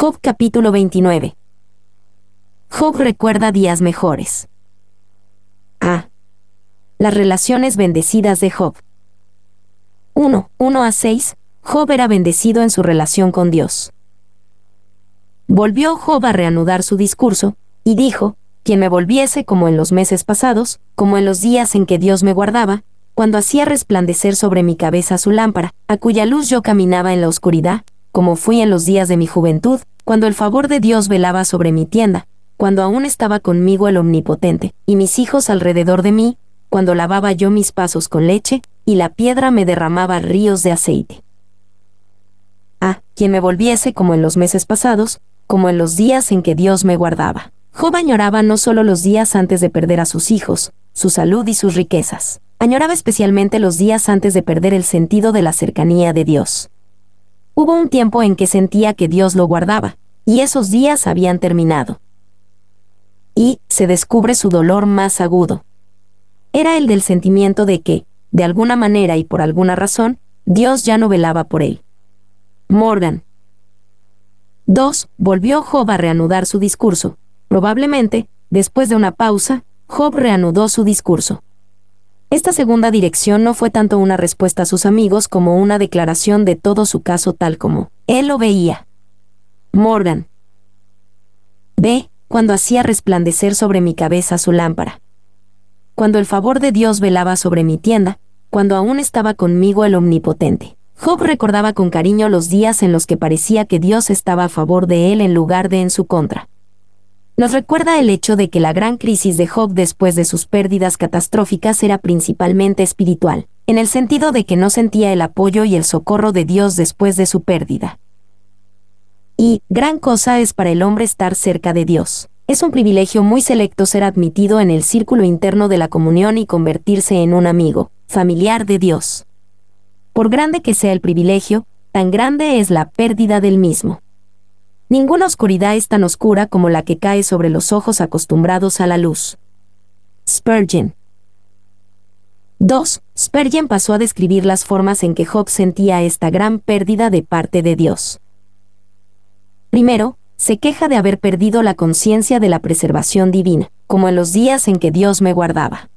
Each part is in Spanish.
Job capítulo 29. Job recuerda días mejores. A. Las relaciones bendecidas de Job. 1. 1 a 6. Job era bendecido en su relación con Dios. Volvió Job a reanudar su discurso, y dijo, quien me volviese como en los meses pasados, como en los días en que Dios me guardaba, cuando hacía resplandecer sobre mi cabeza su lámpara, a cuya luz yo caminaba en la oscuridad, como fui en los días de mi juventud, cuando el favor de Dios velaba sobre mi tienda, cuando aún estaba conmigo el Omnipotente, y mis hijos alrededor de mí, cuando lavaba yo mis pasos con leche, y la piedra me derramaba ríos de aceite. Ah, quien me volviese como en los meses pasados, como en los días en que Dios me guardaba. Job añoraba no solo los días antes de perder a sus hijos, su salud y sus riquezas, añoraba especialmente los días antes de perder el sentido de la cercanía de Dios. Hubo un tiempo en que sentía que Dios lo guardaba, y esos días habían terminado. Y, se descubre su dolor más agudo. Era el del sentimiento de que, de alguna manera y por alguna razón, Dios ya no velaba por él. Morgan. 2. Volvió Job a reanudar su discurso. Probablemente, después de una pausa, Job reanudó su discurso. Esta segunda dirección no fue tanto una respuesta a sus amigos como una declaración de todo su caso tal como él lo veía. Morgan. Ve, cuando hacía resplandecer sobre mi cabeza su lámpara. Cuando el favor de Dios velaba sobre mi tienda, cuando aún estaba conmigo el Omnipotente. Job recordaba con cariño los días en los que parecía que Dios estaba a favor de él en lugar de en su contra nos recuerda el hecho de que la gran crisis de Job después de sus pérdidas catastróficas era principalmente espiritual, en el sentido de que no sentía el apoyo y el socorro de Dios después de su pérdida. Y, gran cosa es para el hombre estar cerca de Dios. Es un privilegio muy selecto ser admitido en el círculo interno de la comunión y convertirse en un amigo, familiar de Dios. Por grande que sea el privilegio, tan grande es la pérdida del mismo. Ninguna oscuridad es tan oscura como la que cae sobre los ojos acostumbrados a la luz. Spurgeon. 2. Spurgeon pasó a describir las formas en que Hobbes sentía esta gran pérdida de parte de Dios. Primero, se queja de haber perdido la conciencia de la preservación divina, como en los días en que Dios me guardaba.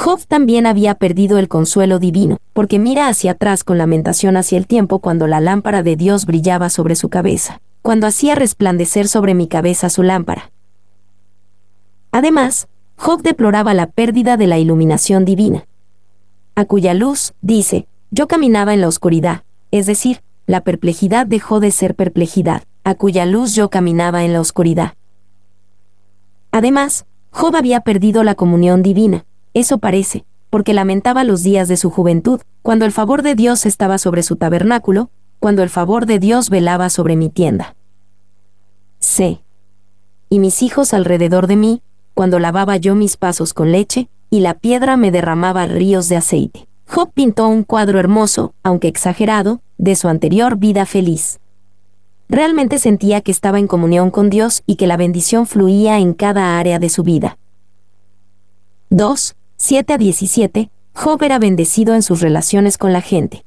Job también había perdido el consuelo divino, porque mira hacia atrás con lamentación hacia el tiempo cuando la lámpara de Dios brillaba sobre su cabeza, cuando hacía resplandecer sobre mi cabeza su lámpara. Además, Job deploraba la pérdida de la iluminación divina, a cuya luz, dice, yo caminaba en la oscuridad, es decir, la perplejidad dejó de ser perplejidad, a cuya luz yo caminaba en la oscuridad. Además, Job había perdido la comunión divina, eso parece, porque lamentaba los días de su juventud, cuando el favor de Dios estaba sobre su tabernáculo, cuando el favor de Dios velaba sobre mi tienda. C. Y mis hijos alrededor de mí, cuando lavaba yo mis pasos con leche, y la piedra me derramaba ríos de aceite. Job pintó un cuadro hermoso, aunque exagerado, de su anterior vida feliz. Realmente sentía que estaba en comunión con Dios y que la bendición fluía en cada área de su vida. 2. 7 a 17, Job era bendecido en sus relaciones con la gente.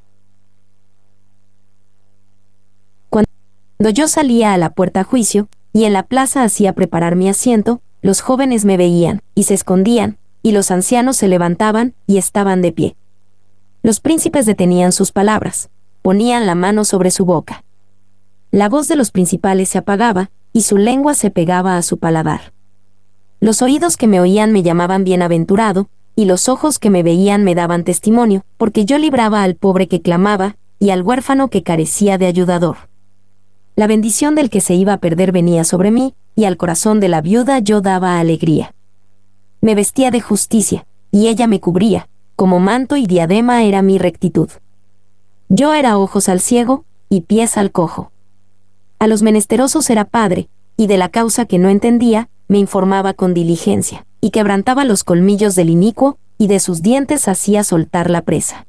Cuando yo salía a la puerta a juicio, y en la plaza hacía preparar mi asiento, los jóvenes me veían, y se escondían, y los ancianos se levantaban, y estaban de pie. Los príncipes detenían sus palabras, ponían la mano sobre su boca. La voz de los principales se apagaba, y su lengua se pegaba a su paladar. Los oídos que me oían me llamaban bienaventurado, y los ojos que me veían me daban testimonio, porque yo libraba al pobre que clamaba, y al huérfano que carecía de ayudador. La bendición del que se iba a perder venía sobre mí, y al corazón de la viuda yo daba alegría. Me vestía de justicia, y ella me cubría, como manto y diadema era mi rectitud. Yo era ojos al ciego, y pies al cojo. A los menesterosos era padre, y de la causa que no entendía, me informaba con diligencia y quebrantaba los colmillos del inicuo, y de sus dientes hacía soltar la presa.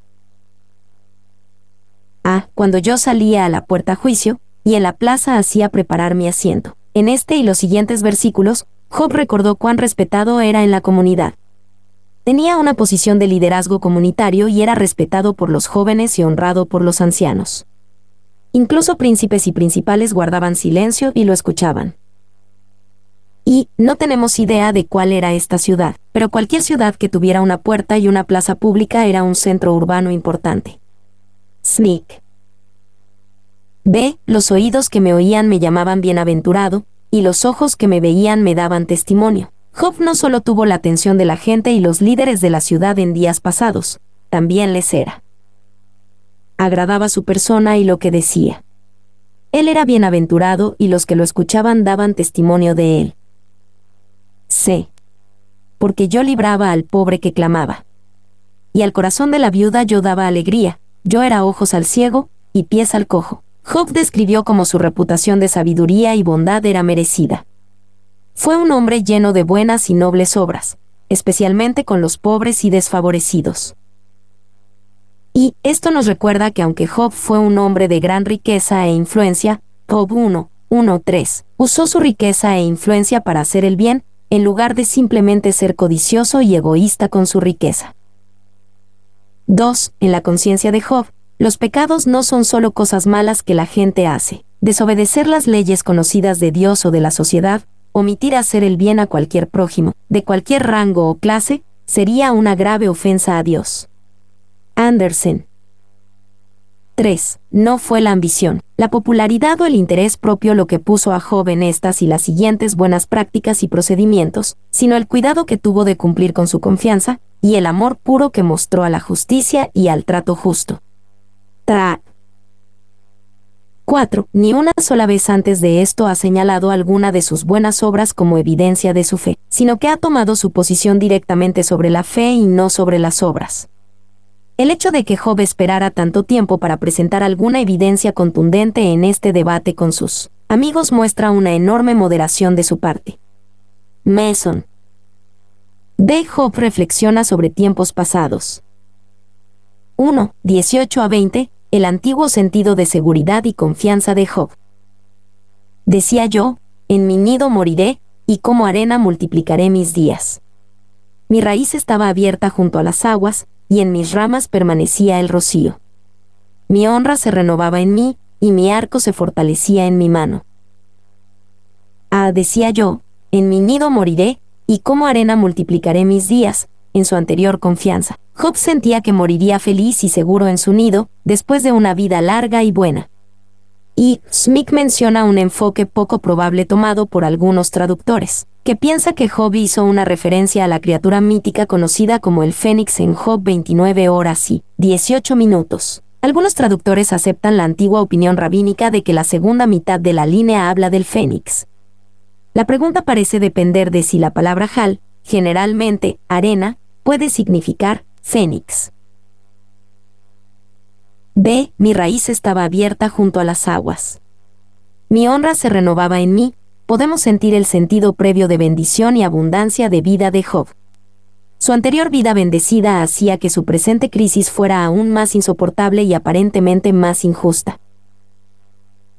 Ah, cuando yo salía a la puerta juicio, y en la plaza hacía preparar mi asiento. En este y los siguientes versículos, Job recordó cuán respetado era en la comunidad. Tenía una posición de liderazgo comunitario y era respetado por los jóvenes y honrado por los ancianos. Incluso príncipes y principales guardaban silencio y lo escuchaban y no tenemos idea de cuál era esta ciudad, pero cualquier ciudad que tuviera una puerta y una plaza pública era un centro urbano importante. Sneak. B. Los oídos que me oían me llamaban bienaventurado, y los ojos que me veían me daban testimonio. Job no solo tuvo la atención de la gente y los líderes de la ciudad en días pasados, también les era. Agradaba su persona y lo que decía. Él era bienaventurado y los que lo escuchaban daban testimonio de él. C. Porque yo libraba al pobre que clamaba. Y al corazón de la viuda yo daba alegría, yo era ojos al ciego, y pies al cojo. Job describió como su reputación de sabiduría y bondad era merecida. Fue un hombre lleno de buenas y nobles obras, especialmente con los pobres y desfavorecidos. Y esto nos recuerda que aunque Job fue un hombre de gran riqueza e influencia, Job 1, 1, 3, usó su riqueza e influencia para hacer el bien, en lugar de simplemente ser codicioso y egoísta con su riqueza. 2. En la conciencia de Job, los pecados no son solo cosas malas que la gente hace, desobedecer las leyes conocidas de Dios o de la sociedad, omitir hacer el bien a cualquier prójimo, de cualquier rango o clase, sería una grave ofensa a Dios. Anderson 3. No fue la ambición, la popularidad o el interés propio lo que puso a joven estas y las siguientes buenas prácticas y procedimientos, sino el cuidado que tuvo de cumplir con su confianza, y el amor puro que mostró a la justicia y al trato justo. Tra 4. Ni una sola vez antes de esto ha señalado alguna de sus buenas obras como evidencia de su fe, sino que ha tomado su posición directamente sobre la fe y no sobre las obras. El hecho de que Job esperara tanto tiempo para presentar alguna evidencia contundente en este debate con sus amigos muestra una enorme moderación de su parte. Mason. de Job reflexiona sobre tiempos pasados. 1. 18 a 20. El antiguo sentido de seguridad y confianza de Job. Decía yo, en mi nido moriré, y como arena multiplicaré mis días. Mi raíz estaba abierta junto a las aguas, y en mis ramas permanecía el rocío. Mi honra se renovaba en mí, y mi arco se fortalecía en mi mano. Ah, decía yo, en mi nido moriré, y como arena multiplicaré mis días, en su anterior confianza. Job sentía que moriría feliz y seguro en su nido, después de una vida larga y buena. Y Smith menciona un enfoque poco probable tomado por algunos traductores que piensa que Job hizo una referencia a la criatura mítica conocida como el Fénix en Job 29 horas y 18 minutos. Algunos traductores aceptan la antigua opinión rabínica de que la segunda mitad de la línea habla del Fénix. La pregunta parece depender de si la palabra Hal, generalmente arena, puede significar Fénix. B. Mi raíz estaba abierta junto a las aguas. Mi honra se renovaba en mí, podemos sentir el sentido previo de bendición y abundancia de vida de Job. Su anterior vida bendecida hacía que su presente crisis fuera aún más insoportable y aparentemente más injusta.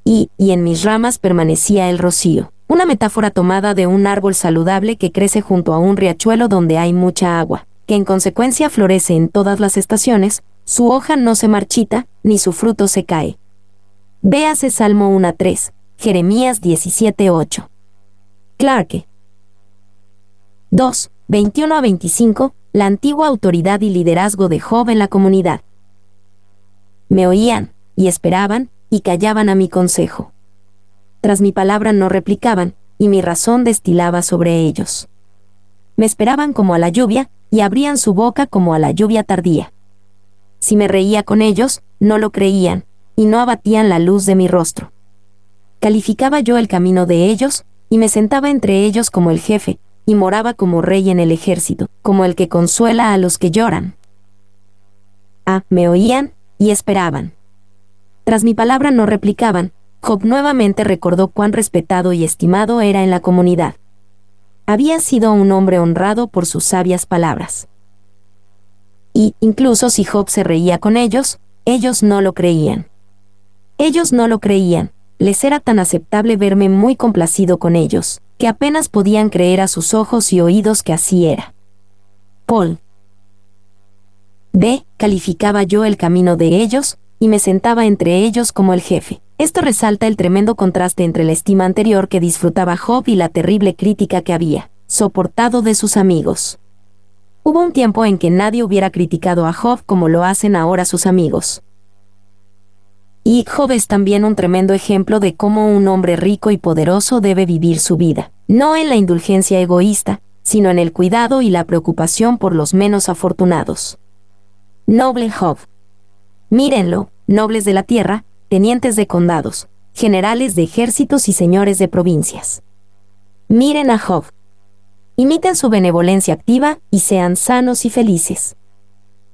Y, y en mis ramas permanecía el rocío, una metáfora tomada de un árbol saludable que crece junto a un riachuelo donde hay mucha agua, que en consecuencia florece en todas las estaciones, su hoja no se marchita, ni su fruto se cae. Véase Salmo 1.3, Jeremías 17:8. Clarke. 2. 21 a 25. La antigua autoridad y liderazgo de Job en la comunidad. Me oían, y esperaban, y callaban a mi consejo. Tras mi palabra no replicaban, y mi razón destilaba sobre ellos. Me esperaban como a la lluvia, y abrían su boca como a la lluvia tardía. Si me reía con ellos, no lo creían, y no abatían la luz de mi rostro. Calificaba yo el camino de ellos, y me sentaba entre ellos como el jefe, y moraba como rey en el ejército, como el que consuela a los que lloran. Ah, me oían, y esperaban. Tras mi palabra no replicaban, Job nuevamente recordó cuán respetado y estimado era en la comunidad. Había sido un hombre honrado por sus sabias palabras. Y, incluso si Job se reía con ellos, ellos no lo creían. Ellos no lo creían, les era tan aceptable verme muy complacido con ellos, que apenas podían creer a sus ojos y oídos que así era. Paul. B. Calificaba yo el camino de ellos, y me sentaba entre ellos como el jefe. Esto resalta el tremendo contraste entre la estima anterior que disfrutaba Job y la terrible crítica que había soportado de sus amigos. Hubo un tiempo en que nadie hubiera criticado a Job como lo hacen ahora sus amigos. Y Job es también un tremendo ejemplo de cómo un hombre rico y poderoso debe vivir su vida, no en la indulgencia egoísta, sino en el cuidado y la preocupación por los menos afortunados. Noble Job. Mírenlo, nobles de la tierra, tenientes de condados, generales de ejércitos y señores de provincias. Miren a Job. Imiten su benevolencia activa y sean sanos y felices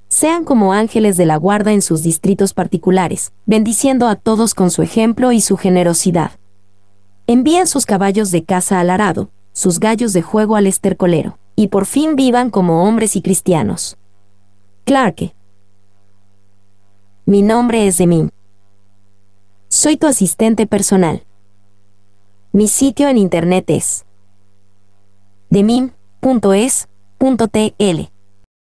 sean como ángeles de la guarda en sus distritos particulares, bendiciendo a todos con su ejemplo y su generosidad. Envíen sus caballos de caza al arado, sus gallos de juego al estercolero, y por fin vivan como hombres y cristianos. Clarke. Mi nombre es Demim. Soy tu asistente personal. Mi sitio en internet es demim.es.tl.